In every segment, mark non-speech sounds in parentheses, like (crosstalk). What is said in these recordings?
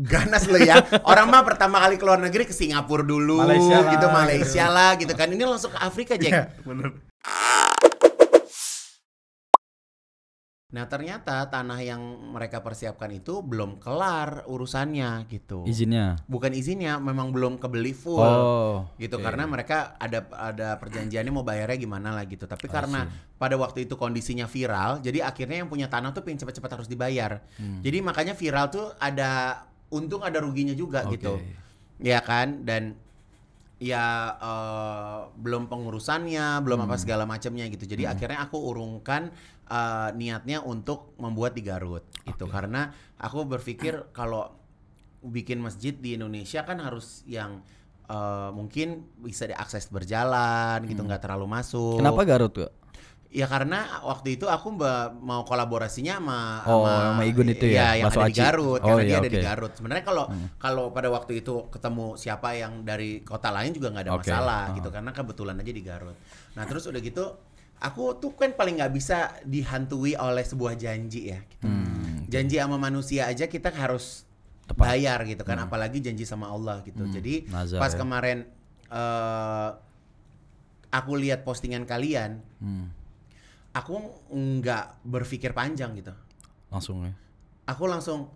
Ganas lo ya. Orang mah pertama kali keluar negeri ke Singapura dulu, Malaysia lah, gitu, gitu. Malaysia gitu. lah gitu kan. Ini langsung ke Afrika, Jack. Ya, bener. Nah ternyata tanah yang mereka persiapkan itu belum kelar urusannya gitu. Izinnya? Bukan izinnya, memang belum kebeli full oh, gitu okay. karena mereka ada ada perjanjiannya mau bayarnya gimana lah gitu. Tapi oh, karena sih. pada waktu itu kondisinya viral, jadi akhirnya yang punya tanah tuh pengen cepat-cepat harus dibayar. Hmm. Jadi makanya viral tuh ada untung ada ruginya juga okay. gitu ya kan dan ya uh, belum pengurusannya belum hmm. apa segala macamnya gitu jadi hmm. akhirnya aku urungkan uh, niatnya untuk membuat di Garut okay. itu karena aku berpikir ah. kalau bikin masjid di Indonesia kan harus yang uh, mungkin bisa diakses berjalan gitu, hmm. gitu nggak terlalu masuk kenapa Garut tuh Ya karena waktu itu aku mau kolaborasinya sama oh, sama, Igun itu ya, ya yang ada di Garut oh, karena iya, dia ada di Garut. Sebenarnya kalau hmm. kalau pada waktu itu ketemu siapa yang dari kota lain juga nggak ada okay. masalah uh-huh. gitu karena kebetulan aja di Garut. Nah terus udah gitu aku tuh kan paling nggak bisa dihantui oleh sebuah janji ya. Gitu. Hmm. Gitu. Janji sama manusia aja kita harus Tepat. bayar gitu kan, hmm. apalagi janji sama Allah gitu. Hmm. Jadi Nazar, pas ya. kemarin uh, aku lihat postingan kalian. Hmm aku nggak berpikir panjang gitu langsung ya aku langsung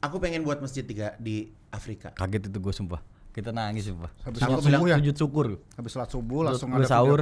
aku pengen buat masjid tiga di Afrika kaget itu gue sumpah kita nangis sumpah habis aku bilang ya? sujud syukur habis sholat subuh langsung ada sahur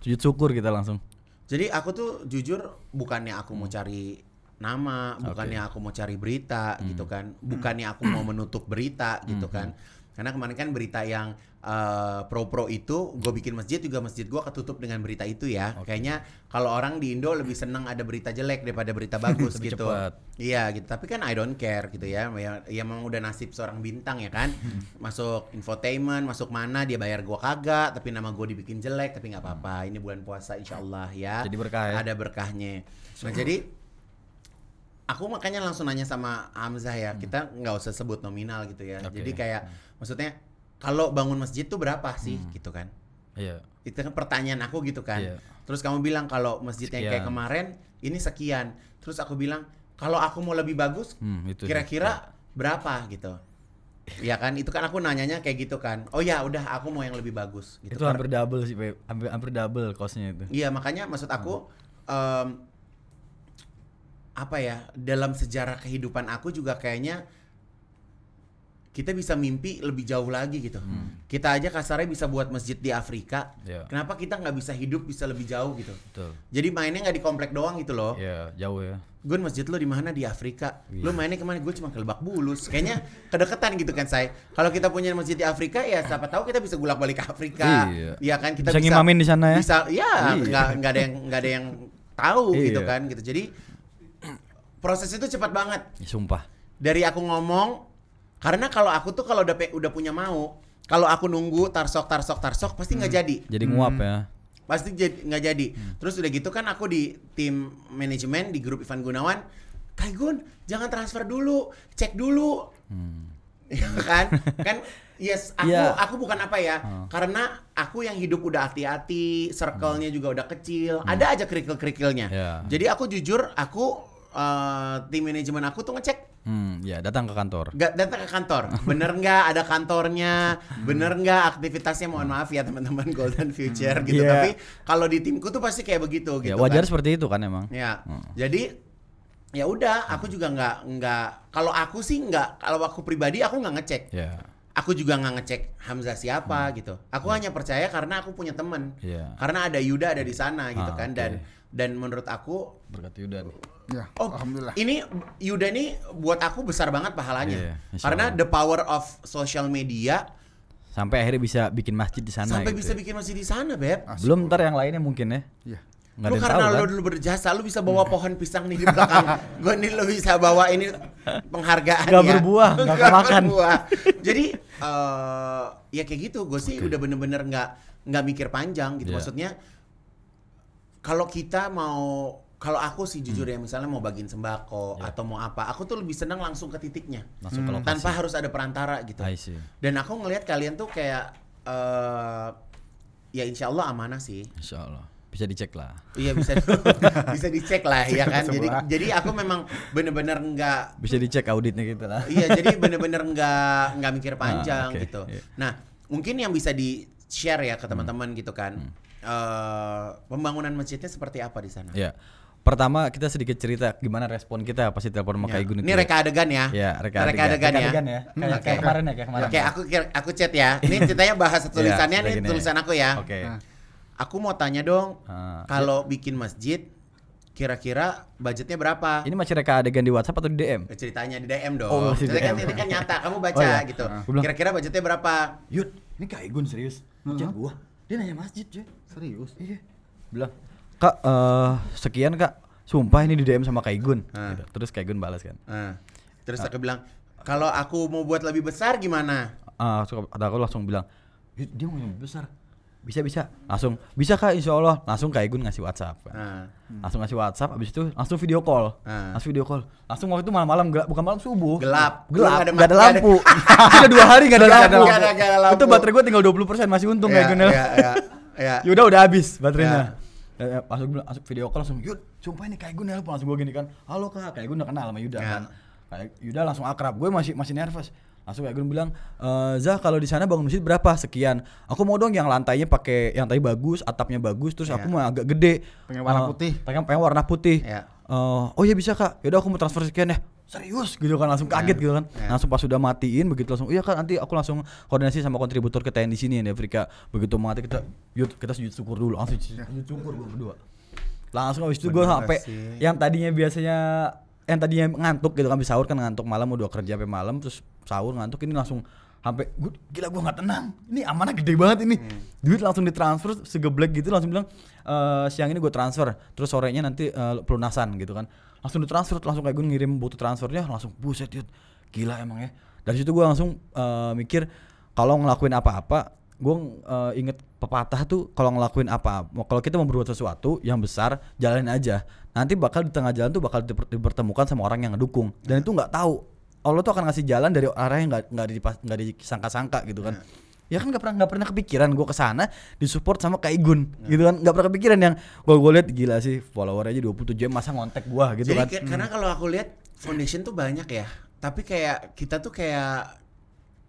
sujud syukur kita langsung jadi aku tuh jujur bukannya aku mau cari nama hmm. bukannya okay. aku mau cari berita gitu hmm. gitu kan bukannya aku mau menutup berita gitu hmm. kan karena kemarin kan berita yang pro eh, pro-pro itu, gue bikin masjid juga masjid gue ketutup dengan berita itu ya. Okay. Kayaknya kalau orang di Indo lebih senang ada berita jelek daripada berita (laughs) bagus gitu. Cepet. Iya gitu. Tapi kan I don't care gitu ya. Ya, ya memang udah nasib seorang bintang ya kan. (laughs) masuk infotainment, masuk mana dia bayar gue kagak, tapi nama gue dibikin jelek, tapi nggak apa-apa. Ini bulan puasa insya Allah ya. Jadi berkah ya. Ada berkahnya. Nah jadi aku makanya langsung nanya sama Hamzah ya hmm. kita nggak usah sebut nominal gitu ya okay. jadi kayak hmm. maksudnya kalau bangun masjid tuh berapa sih hmm. gitu kan Iya. Yeah. itu kan pertanyaan aku gitu kan yeah. terus kamu bilang kalau masjidnya sekian. kayak kemarin ini sekian terus aku bilang kalau aku mau lebih bagus hmm, kira-kira ya. berapa gitu Ya kan, itu kan aku nanyanya kayak gitu kan. Oh ya, udah aku mau yang lebih bagus. Gitu. Itu kan. hampir double sih, hampir, hampir double costnya itu. Iya makanya maksud aku hmm. um, apa ya dalam sejarah kehidupan aku juga kayaknya kita bisa mimpi lebih jauh lagi gitu. Hmm. Kita aja kasarnya bisa buat masjid di Afrika. Yeah. Kenapa kita nggak bisa hidup bisa lebih jauh gitu? Betul. Jadi mainnya nggak di komplek doang gitu loh. yeah, jauh ya. Gue masjid lo di mana di Afrika? Yeah. lo mainnya kemana? Gue cuma ke Lebak Bulus. Kayaknya kedekatan gitu kan saya. Kalau kita punya masjid di Afrika ya siapa tahu kita bisa gulak balik ke Afrika. Iya yeah. kan kita bisa, bisa ngimamin di sana ya. Bisa, ya iya. nggak yeah. ada yang nggak ada yang tahu iya. gitu kan gitu. Jadi proses itu cepat banget ya, sumpah dari aku ngomong karena kalau aku tuh kalau udah udah punya mau kalau aku nunggu tarsok tarsok tarsok pasti nggak hmm. jadi jadi nguap hmm. ya pasti nggak jadi hmm. terus udah gitu kan aku di tim manajemen di grup Ivan Gunawan Kai Gun, jangan transfer dulu cek dulu hmm. (laughs) Ya kan kan yes aku yeah. aku bukan apa ya oh. karena aku yang hidup udah hati-hati circle-nya hmm. juga udah kecil hmm. ada aja kerikil-kerikilnya yeah. jadi aku jujur aku uh, tim manajemen aku tuh ngecek Hmm, ya datang ke kantor. Gak datang ke kantor. Bener nggak ada kantornya? Bener nggak aktivitasnya? Mohon maaf ya teman-teman (laughs) Golden Future hmm, gitu. Yeah. Tapi kalau di timku tuh pasti kayak begitu ya, gitu. Ya, wajar kan. seperti itu kan emang. Ya. Hmm. Jadi ya udah, aku juga nggak nggak. Kalau aku sih nggak. Kalau aku pribadi aku nggak ngecek. Yeah. Aku juga nggak ngecek Hamzah siapa hmm. gitu. Aku yeah. hanya percaya karena aku punya teman. Yeah. Karena ada Yuda ada di sana gitu ah, kan dan dan menurut aku berkat Yuda nih. Ya, oh, alhamdulillah. Ini Yuda nih buat aku besar banget pahalanya. Yeah, iya, iya, Karena the power of social media sampai akhirnya bisa bikin masjid di sana. Sampai gitu bisa ya. bikin masjid di sana, Beb. Asyik. Belum ntar yang lainnya mungkin ya. Iya. Nggak lu karena tahu, lo kan? dulu berjasa, lu bisa bawa pohon pisang nih di belakang. (laughs) Gue nih lu bisa bawa ini penghargaan gak ya. berbuah, gak, makan. Berbuah. (laughs) Jadi eh, ya kayak gitu, gue sih udah bener-bener gak, mikir panjang gitu. Iya. Maksudnya kalau kita mau kalau aku sih jujur hmm. ya misalnya mau bagiin sembako yeah. atau mau apa aku tuh lebih senang langsung ke titiknya langsung hmm. ke tanpa harus ada perantara gitu dan aku ngelihat kalian tuh kayak uh, ya insya Allah amanah sih insya Allah bisa dicek lah iya bisa (laughs) bisa dicek lah ya kan jadi jadi aku memang bener-bener nggak bisa dicek auditnya gitu lah iya jadi bener-bener nggak nggak mikir ah, panjang ah, okay. gitu yeah. nah mungkin yang bisa di share ya ke teman-teman hmm. gitu kan hmm Eh, pembangunan masjidnya seperti apa di sana? Ya. Pertama kita sedikit cerita gimana respon kita pas telepon sama ya. Kak Igun Ini reka gitu adegan ya. Iya, reka, reka Reka adegan ya. ya. kayak, kemarin ya, kayak kemarin. Oke, aku aku chat ya. Ini (laughs) ceritanya bahasa iya, tulisannya ya, nih tulisan aku ya. Oke. Nah. Aku mau tanya dong, ah. kalau bikin masjid kira-kira budgetnya berapa? Ini masih reka adegan di WhatsApp atau di DM? Eh, ceritanya di DM dong. Oh, Kan, ini kan nyata, kamu oh, baca iya. gitu. Kira-kira budgetnya berapa? Yud, ini Kak Igun serius. Ngechat uh-huh. gua dia nanya masjid, cuy. Serius? Iya. Bilang, "Kak, uh, sekian, Kak. Sumpah ini di DM sama Kaigun." hmm. Ah. Gitu. Terus Igun balas kan. hmm. Terus uh. bilang, "Kalau aku mau buat lebih besar gimana?" Ah, uh, aku langsung bilang, dia mau yang besar bisa bisa langsung bisa kak insya Allah langsung kak Igun ngasih WhatsApp kan. langsung ngasih WhatsApp abis itu langsung video call nah. langsung video call langsung waktu itu malam-malam gelap bukan malam subuh gelap gelap nggak ada, ada lampu sudah (laughs) (laughs) dua hari nggak ada, lampu. ada, ada lampu itu baterai gue tinggal 20% persen masih untung ya, Igun ya, ya, ya. (laughs) udah habis baterainya iya. ya, ya. langsung langsung video call langsung yud sumpah ini kayak igun nelpon ya. langsung gue gini kan halo kak kayak igun udah kenal sama Yuda ya. kan Yuda langsung akrab gue masih masih nervous langsung kayak gue bilang e, Zah kalau di sana bangun masjid berapa sekian aku mau dong yang lantainya pakai yang tadi bagus atapnya bagus terus yeah. aku iya. mau agak gede pengen warna uh, putih pengen pengen warna putih yeah. Iya. uh, oh ya bisa kak yaudah aku mau transfer sekian ya serius gitu kan langsung kaget yeah. gitu kan yeah. langsung pas sudah matiin begitu langsung iya kan nanti aku langsung koordinasi sama kontributor ke TNI di sini ya Afrika begitu mati kita yuk kita sujud syukur dulu langsung sujud syukur berdua langsung habis itu gue sampai yang tadinya biasanya yang tadinya ngantuk gitu kan habis sahur kan ngantuk malam udah kerja sampai malam terus sahur ngantuk ini langsung sampai gila gue nggak tenang ini amanah gede banget ini hmm. duit langsung ditransfer segeblek gitu langsung bilang e, siang ini gue transfer terus sorenya nanti e, pelunasan gitu kan langsung ditransfer langsung kayak gue ngirim butuh transfernya langsung buset yud gila emang ya dari situ gue langsung e, mikir kalau ngelakuin apa-apa gue e, inget pepatah tuh kalau ngelakuin apa kalau kita mau berbuat sesuatu yang besar jalanin aja nanti bakal di tengah jalan tuh bakal dipertemukan sama orang yang ngedukung dan itu nggak tahu Allah tuh akan ngasih jalan dari arah yang nggak nggak nggak disangka-sangka gitu kan ya kan nggak pernah nggak pernah kepikiran gue kesana disupport sama Kak Igun ya. gitu kan nggak pernah kepikiran yang gue gue lihat gila sih follower aja dua 27 jam masa ngontek gue gitu Jadi, kan karena hmm. kalau aku lihat foundation tuh banyak ya tapi kayak kita tuh kayak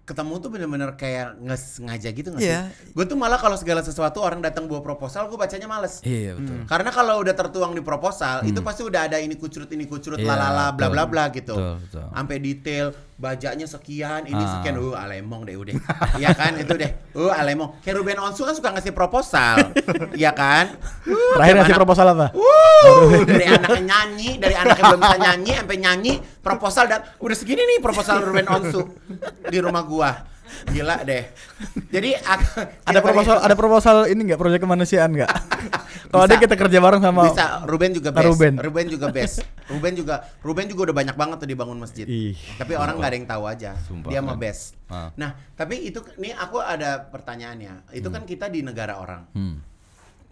ketemu tuh bener-bener kayak ngesengaja gitu nggak yeah. sih? Iya. Gue tuh malah kalau segala sesuatu orang datang buat proposal, gue bacanya males. Iya yeah, betul. Mm. Karena kalau udah tertuang di proposal, mm. itu hmm. pasti udah ada ini kucurut ini kucurut yeah, lalala bla bla bla gitu, sampai detail bajaknya sekian, ini ah. sekian, uh alemong deh udah. Iya kan itu deh. Uh alemong. Kayak Ruben Onsu kan suka ngasih proposal. Iya kan? Uh, (laughs) Terakhir ngasih proposal apa? Uh, dari anak nyanyi, dari anak yang belum bisa nyanyi sampai nyanyi proposal dan udah segini nih proposal Ruben Onsu di rumah gua Gila deh. Jadi ada proposal ada proposal ini nggak proyek kemanusiaan nggak? (laughs) Kalau ada kita kerja bareng sama Bisa, Ruben juga best. Ruben. Ruben juga best. Ruben juga Ruben juga udah banyak banget tuh dibangun masjid. Ih, tapi orang nggak ada yang tahu aja. Sumpah, Dia mah best. Ah. Nah, tapi itu nih aku ada pertanyaannya. Itu hmm. kan kita di negara orang. Hmm.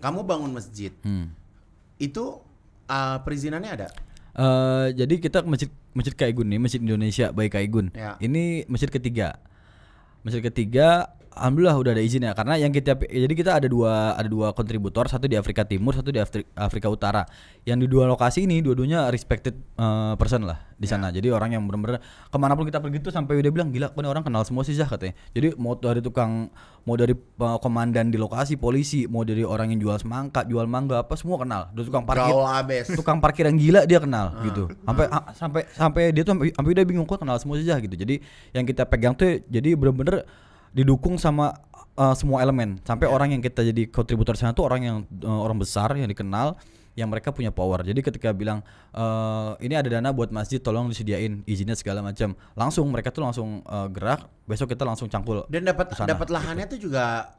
Kamu bangun masjid. Hmm. Itu uh, perizinannya ada? Uh, jadi kita masjid masjid Kaigun nih, masjid Indonesia by Kaigun. Ya. Ini masjid ketiga. Mesir ketiga alhamdulillah udah ada izin ya karena yang kita jadi kita ada dua ada dua kontributor satu di Afrika Timur satu di Afrika Afrika Utara yang di dua lokasi ini dua-duanya respected uh, person lah di ya. sana yeah. jadi orang yang benar-benar kemanapun kita pergi tuh sampai udah bilang gila kan orang kenal semua sih Zah katanya jadi mau dari tukang mau dari uh, komandan di lokasi polisi mau dari orang yang jual semangka jual mangga apa semua kenal dari tukang parkir Gaul abis. tukang parkir yang gila dia kenal uh. gitu sampai uh, sampai sampai dia tuh sampai udah bingung kok kenal semua sih Zah gitu jadi yang kita pegang tuh jadi benar-benar didukung sama uh, semua elemen sampai yeah. orang yang kita jadi kontributor sana tuh orang yang uh, orang besar yang dikenal yang mereka punya power. Jadi ketika bilang e, ini ada dana buat masjid, tolong disediain izinnya segala macam. Langsung mereka tuh langsung uh, gerak. Besok kita langsung cangkul. Dan dapat dapat lahannya gitu. tuh juga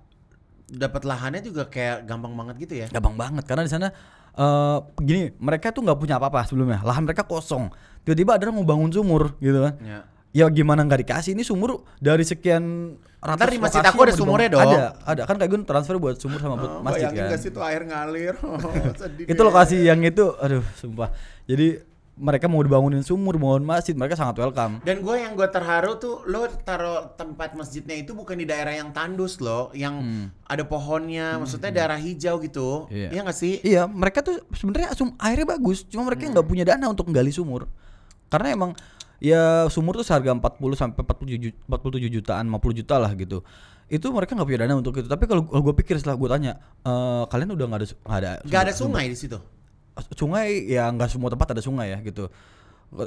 dapat lahannya juga kayak gampang banget gitu ya. Gampang banget karena di sana uh, gini mereka tuh nggak punya apa-apa sebelumnya. Lahan mereka kosong. Tiba-tiba ada yang mau bangun sumur gitu kan. Yeah ya gimana nggak dikasih ini sumur dari sekian ratus Ntar di masjid aku ada sumurnya dong. Ada, ada kan kayak gue transfer buat sumur sama buat oh, masjid kan. Gak sih tuh air ngalir. Oh, (laughs) itu lokasi yang itu, aduh sumpah. Jadi mereka mau dibangunin sumur, mohon masjid, mereka sangat welcome. Dan gue yang gue terharu tuh, lo taruh tempat masjidnya itu bukan di daerah yang tandus loh, yang hmm. ada pohonnya, hmm. maksudnya hmm. daerah hijau gitu, iya. iya gak sih? Iya, mereka tuh sebenarnya airnya bagus, cuma mereka nggak hmm. punya dana untuk menggali sumur, karena emang ya sumur tuh seharga 40 sampai 47 47 jutaan 50 juta lah gitu itu mereka nggak punya dana untuk itu tapi kalau gue pikir setelah gue tanya e, kalian udah nggak ada Gak ada gak ada sungai di situ eh, sungai ya nggak semua tempat ada sungai ya gitu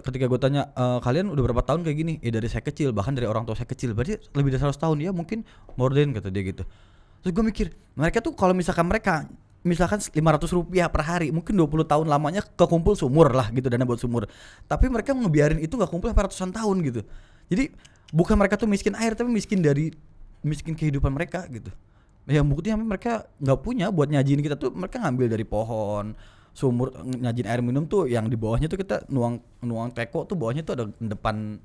ketika gue tanya e, kalian udah berapa tahun kayak gini ya dari saya kecil bahkan dari orang tua saya kecil berarti lebih dari 100 tahun ya mungkin more than kata dia gitu terus gue mikir mereka tuh kalau misalkan mereka misalkan 500 rupiah per hari mungkin 20 tahun lamanya kekumpul sumur lah gitu dana buat sumur tapi mereka ngebiarin itu nggak kumpul sampai ratusan tahun gitu jadi bukan mereka tuh miskin air tapi miskin dari miskin kehidupan mereka gitu yang buktinya mereka nggak punya buat nyajiin kita tuh mereka ngambil dari pohon sumur nyajin air minum tuh yang di bawahnya tuh kita nuang nuang teko tuh bawahnya tuh ada depan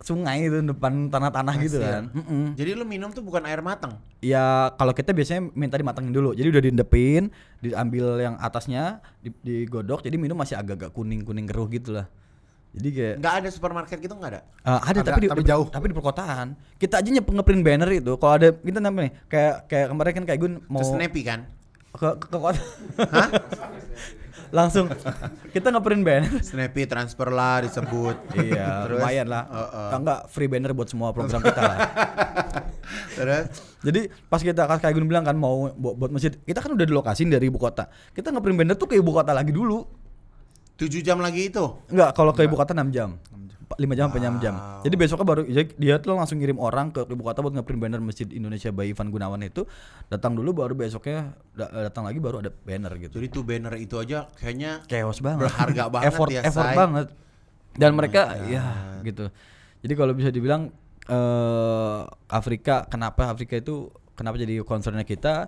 sungai itu depan tanah-tanah gitu kan. Mm -mm. Jadi lu minum tuh bukan air matang. Ya kalau kita biasanya minta dimatangin dulu. Jadi udah diendepin, diambil yang atasnya, digodok. Jadi minum masih agak-agak kuning-kuning keruh gitu lah. Jadi kayak nggak ada supermarket gitu nggak ada? Uh, ada, ada tapi, di, tapi jauh. Tapi di perkotaan. Kita aja ngeprint banner itu. Kalau ada kita namanya kayak kayak kemarin kan kayak gue mau. Ke Snappy kan? ke ke, ke kota. (laughs) Langsung kita ngeprint banner. Snappy transfer lah disebut. iya, (laughs) Terus, lumayan lah. Uh, uh. Enggak free banner buat semua program kita lah. (laughs) Terus jadi pas kita kayak Gun bilang kan mau buat masjid, kita kan udah di lokasi dari ibu kota. Kita ngeprint banner tuh ke ibu kota lagi dulu. tujuh jam lagi itu? Enggak, kalau ke ibu kota enam jam. 6 lima jam sampai 6 jam. Jadi besoknya baru dia tuh langsung ngirim orang ke ibu kota buat ngeprint banner Masjid Indonesia by Ivan Gunawan itu. Datang dulu baru besoknya datang lagi baru ada banner gitu. Jadi tuh banner itu aja kayaknya chaos banget. Berharga (laughs) banget effort, ya, effort banget. Dan oh mereka iya. ya gitu. Jadi kalau bisa dibilang uh, Afrika kenapa Afrika itu kenapa jadi concernnya kita?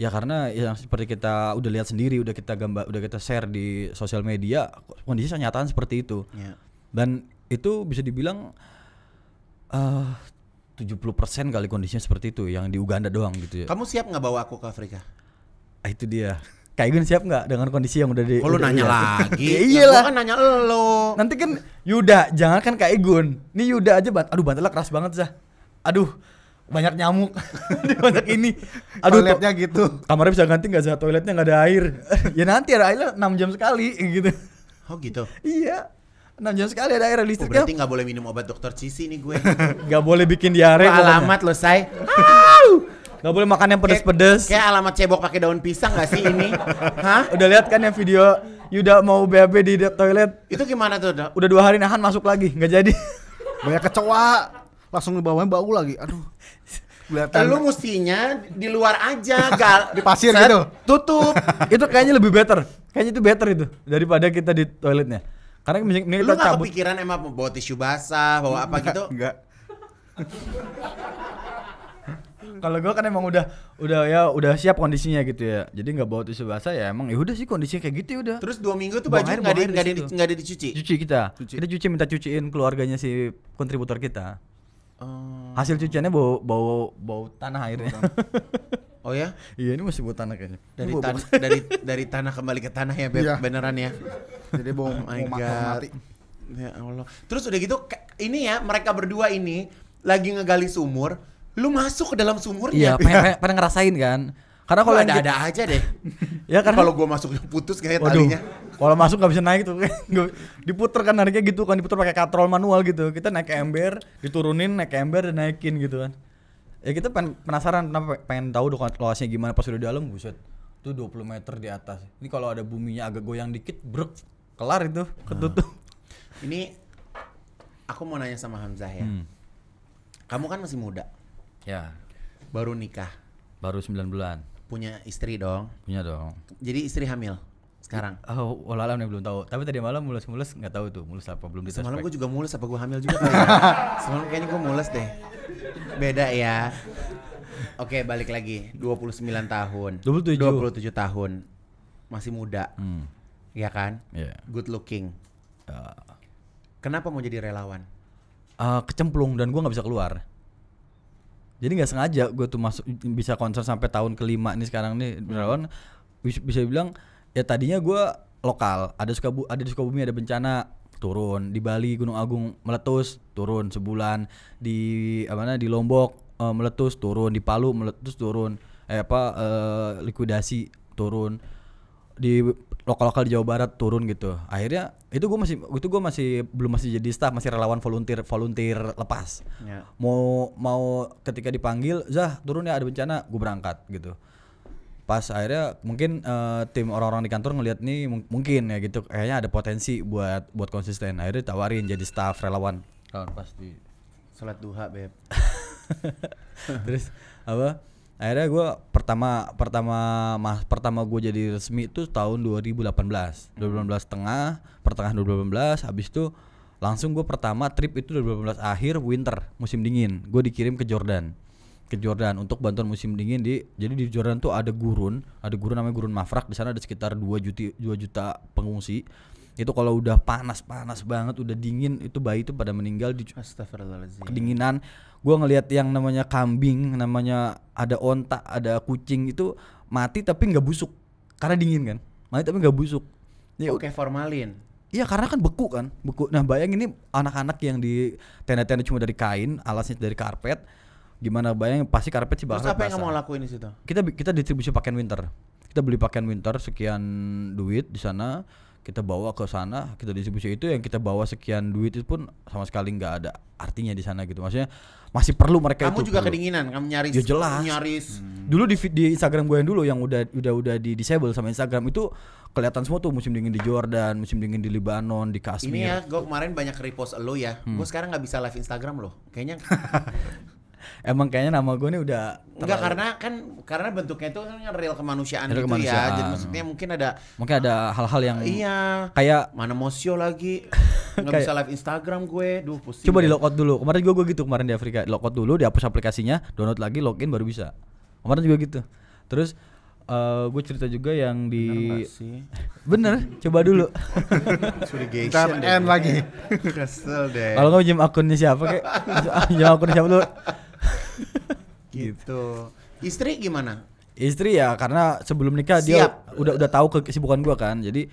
ya karena yang seperti kita udah lihat sendiri udah kita gambar udah kita share di sosial media kondisi kenyataan seperti itu yeah. Dan itu bisa dibilang eh, uh, 70% kali kondisinya seperti itu yang di Uganda doang gitu ya. Kamu siap nggak bawa aku ke Afrika? Ah, itu dia. Kayak Gun siap nggak dengan kondisi yang udah di? Kalau oh, nanya iya. lagi, (laughs) ya, iyalah. kan nanya lo. Nanti kan Yuda, jangan kan kayak Gun. Ini Yuda aja bat aduh bantalnya keras banget sah. Aduh, banyak nyamuk di (laughs) banyak ini aduh toiletnya gitu kamarnya bisa ganti nggak sih toiletnya nggak ada air (laughs) ya nanti ada air enam jam sekali gitu oh gitu iya 6 jam sekali ada air listriknya. Oh, berarti nggak boleh minum obat dokter Cici nih gue. (laughs) Nggak boleh bikin diare. Lo alamat lo, Say. Gak boleh makan yang pedes-pedes. Kayak, kaya alamat cebok pakai daun pisang gak sih ini? (laughs) Hah? Udah lihat kan yang video Yuda mau BAB di toilet? Itu gimana tuh, Dok? Udah dua hari nahan masuk lagi, nggak jadi. (laughs) Banyak kecoa. Langsung dibawain bau lagi. Aduh. Kelihatan. Lu mestinya di luar aja, gal di pasir gitu. Tutup. itu kayaknya lebih better. Kayaknya itu better itu daripada kita di toiletnya. Karena mending kita Lu gak cabut. kepikiran emang bawa tisu basah, bawa apa gitu? Enggak. Kalau gue kan emang udah udah ya udah siap kondisinya gitu ya. Jadi nggak bawa tisu basah ya emang ya udah sih kondisinya kayak gitu ya udah. Terus dua minggu tuh baju nggak di, gak di, gak di, dicuci. Cuci kita. Cuci. Kita cuci minta cuciin keluarganya si kontributor kita. Hmm. Hasil cuciannya bau bau bau tanah airnya. (laughs) Oh ya? Iya ini masih buat tanah kayaknya. Dari tan dari dari tanah kembali ke tanah ya, Beb. Iya. Beneran ya. Jadi bom oh my Ya Allah. Terus udah gitu ini ya mereka berdua ini lagi ngegali sumur, lu masuk ke dalam sumurnya. Iya, (laughs) pengen, pengen ngerasain kan. Karena kalau ada ada aja deh. (laughs) ya karena kalau gua masuk putus kayak waduh, talinya. Kalau masuk nggak bisa naik tuh. (laughs) diputer kan nariknya gitu kan diputer pakai katrol manual gitu. Kita naik ke ember, diturunin naik ke ember dan naikin gitu kan ya kita pen penasaran kenapa pengen tahu lokasinya gimana pas udah dalam buset itu 20 meter di atas ini kalau ada buminya agak goyang dikit brek kelar itu nah. ketutup hmm. (laughs) ini aku mau nanya sama Hamzah ya hmm. kamu kan masih muda ya baru nikah baru 9 bulan punya istri dong punya dong jadi istri hamil sekarang oh walalam yang belum tahu tapi tadi malam mulus mulus nggak tahu tuh mulus apa belum semalam gue juga mulus apa gue hamil juga (laughs) semalam kayaknya gue mulus deh Beda ya. Oke, balik lagi. 29 tahun. 27. 27 tahun. Masih muda. Hmm. Ya kan? Yeah. Good looking. Uh. Kenapa mau jadi relawan? Uh, kecemplung dan gue nggak bisa keluar. Jadi nggak sengaja gue tuh masuk bisa konser sampai tahun kelima nih sekarang nih relawan bisa bilang ya tadinya gue lokal ada suka bu ada suka bumi ada bencana turun di Bali Gunung Agung meletus turun sebulan di apa di Lombok e, meletus turun di Palu meletus turun eh apa e, likuidasi turun di lokal lokal di Jawa Barat turun gitu akhirnya itu gue masih itu gue masih belum masih jadi staff masih relawan volunteer volunteer lepas yeah. mau mau ketika dipanggil zah turun ya ada bencana gue berangkat gitu pas akhirnya mungkin uh, tim orang-orang di kantor ngelihat nih mungkin ya gitu kayaknya ada potensi buat buat konsisten akhirnya tawarin jadi staff relawan pas pasti salat duha beb (laughs) terus apa akhirnya gue pertama pertama mas pertama gue jadi resmi itu tahun 2018 2018 tengah pertengahan 2018 habis itu langsung gue pertama trip itu 2018 akhir winter musim dingin gue dikirim ke Jordan ke Jordan untuk bantuan musim dingin di jadi di Jordan tuh ada gurun, ada gurun namanya gurun Mafrak di sana ada sekitar 2 juta 2 juta pengungsi. Itu kalau udah panas-panas banget, udah dingin itu bayi itu pada meninggal di kedinginan. gue ngelihat yang namanya kambing, namanya ada ontak ada kucing itu mati tapi nggak busuk karena dingin kan. Mati tapi nggak busuk. Ya, Oke okay, formalin. Iya karena kan beku kan, beku. Nah bayang ini anak-anak yang di tenda-tenda cuma dari kain, alasnya dari karpet, gimana bayang pasti karpet sih bakal Terus apa yang mau lakuin di situ? Kita kita distribusi pakaian winter. Kita beli pakaian winter sekian duit di sana, kita bawa ke sana, kita distribusi itu yang kita bawa sekian duit itu pun sama sekali nggak ada artinya di sana gitu. Maksudnya masih perlu mereka kamu itu. juga perlu. kedinginan, kamu nyaris. Ya jelas. Nyaris. Hmm. Dulu di di Instagram gue yang dulu yang udah udah udah di disable sama Instagram itu kelihatan semua tuh musim dingin di Jordan, musim dingin di Lebanon, di Kashmir. Ini ya, gue kemarin banyak repost lo ya. Hmm. Gue sekarang nggak bisa live Instagram loh. Kayaknya (laughs) emang kayaknya nama gue nih udah terlalu... enggak karena kan karena bentuknya itu kan real kemanusiaan real gitu kemanusiaan. ya jadi maksudnya mungkin ada mungkin ada hal-hal yang iya kayak mana mosio lagi (laughs) nggak kayak... bisa live Instagram gue duh pusing coba ya. di lockout dulu kemarin gue gue gitu kemarin di Afrika lockout dulu dihapus aplikasinya download lagi login baru bisa kemarin juga gitu terus Uh, eh, gue cerita juga yang di bener, sih? bener coba dulu (laughs) ntar end lagi (laughs) kesel deh kalau nggak jam akunnya siapa kayak jam akunnya siapa dulu (laughs) gitu. Istri gimana? Istri ya karena sebelum nikah Siap. dia udah udah tahu kesibukan gua kan. Jadi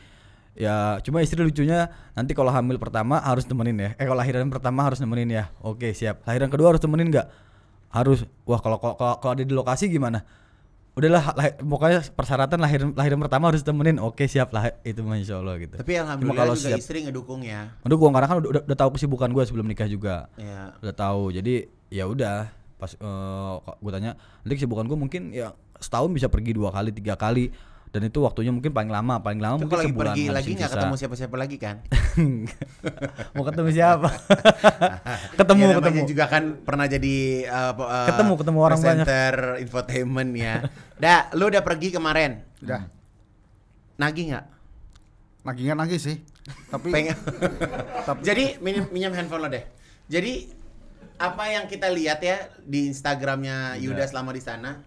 ya cuma istri lucunya nanti kalau hamil pertama harus temenin ya. Eh kalau lahiran pertama harus temenin ya. Oke, siap. Lahiran kedua harus temenin nggak? Harus. Wah, kalau kalau kalau ada di lokasi gimana? udahlah lahir, pokoknya persyaratan lahiran lahiran pertama harus temenin oke siap lah itu masya Allah gitu tapi alhamdulillah Cuma kalau juga siap, istri ngedukung ya ngedukung karena kan udah, udah, udah tahu kesibukan gue sebelum nikah juga ya. udah tahu jadi ya udah pas uh, eh, gue tanya nanti kesibukan gue mungkin ya setahun bisa pergi dua kali tiga kali dan itu waktunya mungkin paling lama paling lama Tapi mungkin lagi sebulan pergi lagi nggak ketemu siapa-siapa lagi kan (laughs) mau ketemu siapa (laughs) ketemu ya, ketemu juga kan pernah jadi uh, uh, ketemu ketemu orang banyak center infotainment ya dah lu udah pergi kemarin udah nagi nggak nagi nggak nagi sih tapi, pengen (laughs) tapi jadi minum minum handphone lo deh jadi apa yang kita lihat ya di Instagramnya iya. Yuda selama di sana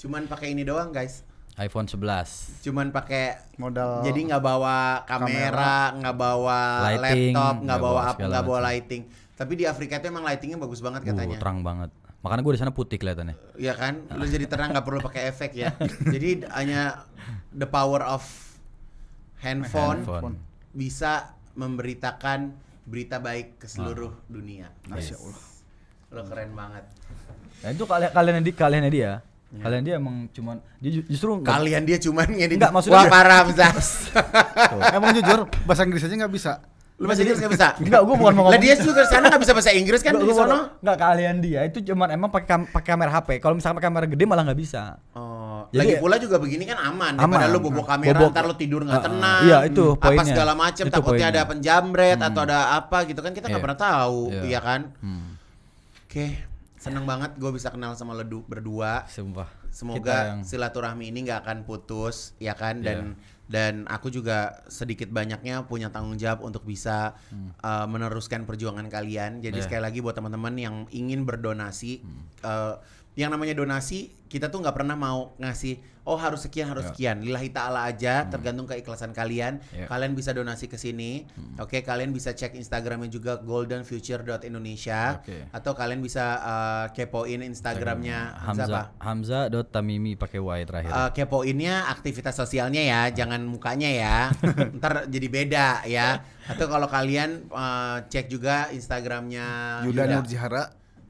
cuman pakai ini doang guys iPhone 11 cuman pakai modal jadi nggak bawa kamera nggak bawa lighting, laptop nggak bawa apa nggak bawa lighting tapi di Afrika itu emang lightingnya bagus banget uh, katanya uh, terang banget makanya gue di sana putih kelihatannya Iya kan lu jadi terang nggak perlu pakai efek ya (laughs) jadi hanya the power of handphone, handphone. bisa memberitakan berita baik ke seluruh nah. dunia. Masya Allah lo keren banget nah itu kalian kalian di kalian dia Ya. Kalian dia emang cuman dia justru kalian dia cuman ngedit. Enggak maksudnya Wah, parah (laughs) Emang jujur bahasa Inggris aja nggak bisa. Lu bahasa Inggris nggak bisa? Enggak, gua bukan mau ngomong. Lah dia juga sana nggak bisa bahasa Inggris kan di sono? Enggak kalian dia itu cuman emang pakai kam pakai kamera HP. Kalau misalnya pakai kamera gede malah nggak bisa. Oh. Jadi, lagi pula juga begini kan aman, aman. daripada lu bobo kamera bobo, ntar lu tidur nggak uh, tenang. Iya, itu poinnya. Apa segala macem takutnya ada penjamret hmm. atau ada apa gitu kan kita nggak yeah. pernah tahu, yeah. Iya kan? Hmm. Oke, seneng banget gue bisa kenal sama lo berdua. Sumpah. Semoga yang... silaturahmi ini nggak akan putus, ya kan? Dan yeah. dan aku juga sedikit banyaknya punya tanggung jawab untuk bisa hmm. uh, meneruskan perjuangan kalian. Jadi yeah. sekali lagi buat teman-teman yang ingin berdonasi. Hmm. Uh, yang namanya donasi kita tuh nggak pernah mau ngasih oh harus sekian harus yeah. sekian lillahi taala aja hmm. tergantung keikhlasan kalian yeah. kalian bisa donasi ke sini hmm. oke okay, kalian bisa cek instagramnya juga goldenfuture.indonesia okay. atau kalian bisa uh, kepoin instagramnya Hamza Hamza dot Tamimi pakai y terakhir uh, kepoinnya aktivitas sosialnya ya ah. jangan mukanya ya (laughs) ntar jadi beda ya atau kalau kalian uh, cek juga instagramnya Yuda, Yuda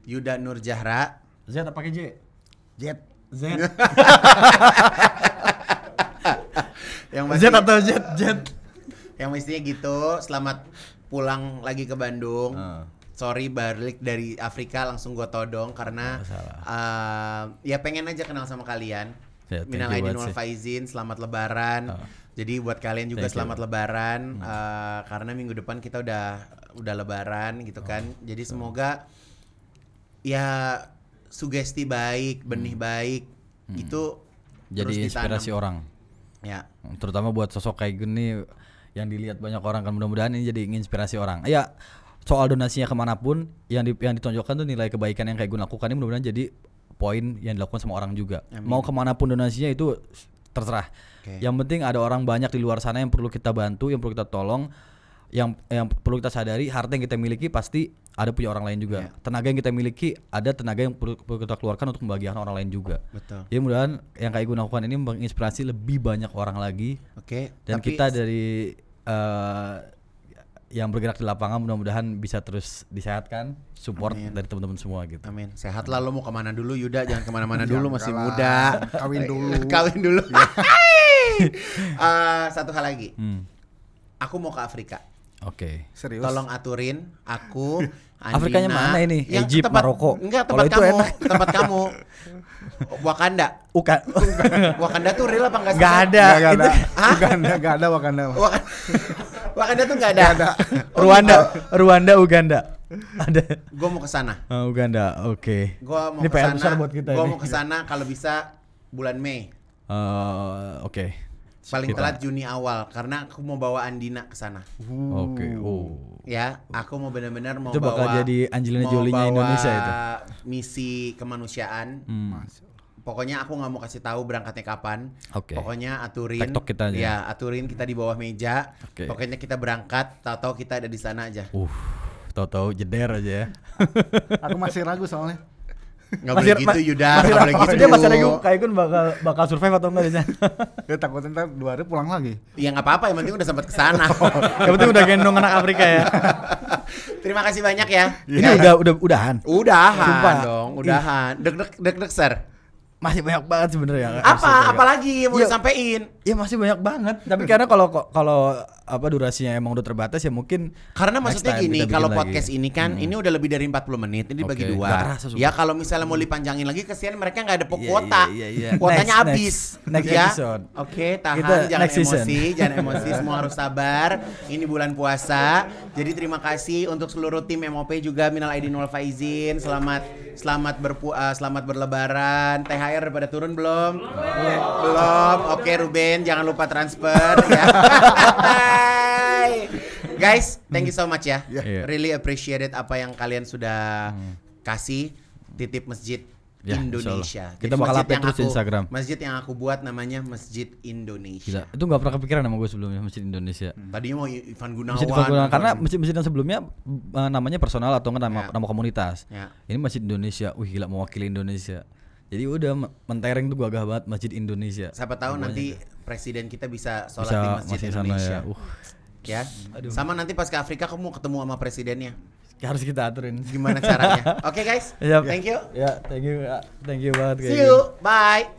Yuda Nurjahra Z apa pakai J? Z. Z. (laughs) yang Z atau Z? Z. Yang mestinya gitu, selamat pulang lagi ke Bandung. Uh. Sorry balik dari Afrika langsung gue todong karena uh, ya pengen aja kenal sama kalian. Yeah, Minal Aidin wal Faizin, selamat Lebaran. Oh. Jadi buat kalian juga thank selamat you. Lebaran uh, karena minggu depan kita udah udah Lebaran gitu kan. Oh, Jadi semoga ya sugesti baik, hmm. benih hmm. baik hmm. itu jadi terus inspirasi orang. Ya. Terutama buat sosok kayak gini yang dilihat banyak orang kan mudah-mudahan ini jadi inspirasi orang. Ya soal donasinya kemanapun yang di, yang ditonjolkan tuh nilai kebaikan yang kayak gue lakukan ini mudah-mudahan jadi poin yang dilakukan sama orang juga. Amin. Mau kemanapun donasinya itu terserah. Okay. Yang penting ada orang banyak di luar sana yang perlu kita bantu, yang perlu kita tolong yang yang perlu kita sadari harta yang kita miliki pasti ada punya orang lain juga yeah. tenaga yang kita miliki ada tenaga yang perlu, perlu kita keluarkan untuk membagikan orang lain juga betul ya mudahan yang kayak gue lakukan ini menginspirasi lebih banyak orang lagi oke okay, dan tapi... kita dari uh, yang bergerak di lapangan mudah-mudahan bisa terus disehatkan support Amin. dari teman-teman semua gitu. Amin. Sehat lah lo mau kemana dulu Yuda jangan kemana-mana (laughs) dulu masih kalah. muda. (laughs) Eh, (laughs) kawin dulu. Kawin dulu. uh, satu hal lagi. Hmm. Aku mau ke Afrika. Oke. Okay. Serius. Tolong aturin aku (laughs) Andina, Afrikanya mana ini? Yang Egypt, tempat, Maroko. Enggak, tempat itu kamu, enak. tempat kamu. (laughs) Wakanda. Uka. (laughs) Wakanda tuh real apa enggak? Enggak ada. Gak ada. Uganda, Gak ada Wakanda. Wakanda, tuh enggak ada. Gak ada. Oh, gitu. Rwanda, oh. Rwanda, Uganda. Ada. Gue mau ke sana. Uh, Uganda, oke. Okay. Gua mau ke sana. Oh, buat kita Gua ini. mau ke sana kalau bisa bulan Mei. Uh, oke. Okay. Paling telat Juni awal karena aku mau bawa Andina ke sana. Oke. Okay. Oh. Ya, aku mau benar-benar mau itu bakal bawa jadi Angelina Jolie-nya Indonesia itu. misi kemanusiaan. Hmm. Pokoknya aku nggak mau kasih tahu berangkatnya kapan. Okay. Pokoknya aturin. TikTok kita aja. Ya, aturin kita di bawah meja. Okay. Pokoknya kita berangkat, tahu-tahu kita ada di sana aja. Uh, tahu-tahu jeder aja ya. aku masih ragu soalnya. Gak boleh gitu Yuda, gak boleh gitu. Maksudnya ada yuk, kayak gue bakal bakal survive atau enggak biasanya? ya (laughs) takutnya ntar dua hari pulang lagi. Ya nggak apa-apa, yang penting udah sempat kesana. Oh, yang penting udah gendong anak Afrika ya. (laughs) Terima kasih banyak ya. Ini iya. udah udah udahan. Udahan Sumpah. dong, udahan. Deg-deg deg-deg ser masih banyak banget sebenarnya. Apa? Apalagi yang mau ya, disampaikan? Ya masih banyak banget. Tapi karena kalau kalau apa durasinya emang udah terbatas ya mungkin karena maksudnya gini kalau podcast ini kan hmm. ini udah lebih dari 40 menit ini dibagi okay. dua rasa ya kalau misalnya mau dipanjangin lagi kesian mereka nggak ada iya, kuota yeah, yeah, yeah, yeah. kuotanya habis next, next, ya oke okay, tahan Kita, jangan emosi jangan emosi semua harus sabar ini bulan puasa jadi terima kasih untuk seluruh tim MOP juga minal aidin wal faizin selamat selamat berpu uh, selamat berlebaran THR pada turun belum belum, belum. oke okay, Ruben jangan lupa transfer ya (laughs) Hai. Guys, thank you so much ya. Yeah. Really appreciate apa yang kalian sudah hmm. kasih titip masjid yeah, Indonesia. Kita bakal update terus aku, Instagram. Masjid yang aku buat namanya Masjid Indonesia. Gila, itu nggak pernah kepikiran nama gue sebelumnya Masjid Indonesia. Hmm. Tadinya mau Ivan Gunawan. Masjid Ivan Gunawan karena hmm. masjid-masjid yang sebelumnya eh, namanya personal atau enggak nama, yeah. nama komunitas. Yeah. Ini Masjid Indonesia. Wih gila mewakili Indonesia. Jadi udah mentereng tuh gua agak banget Masjid Indonesia. Siapa tahu namanya nanti presiden kita bisa sholat bisa di masjid, Indonesia. Sana ya. Uh. ya. Sama nanti pas ke Afrika kamu ketemu sama presidennya. Ya, harus kita aturin. Gimana caranya? (laughs) Oke okay, guys. Yep. Ya. Thank you. Ya, yeah, thank you. Ya, thank you banget. See you. Bye.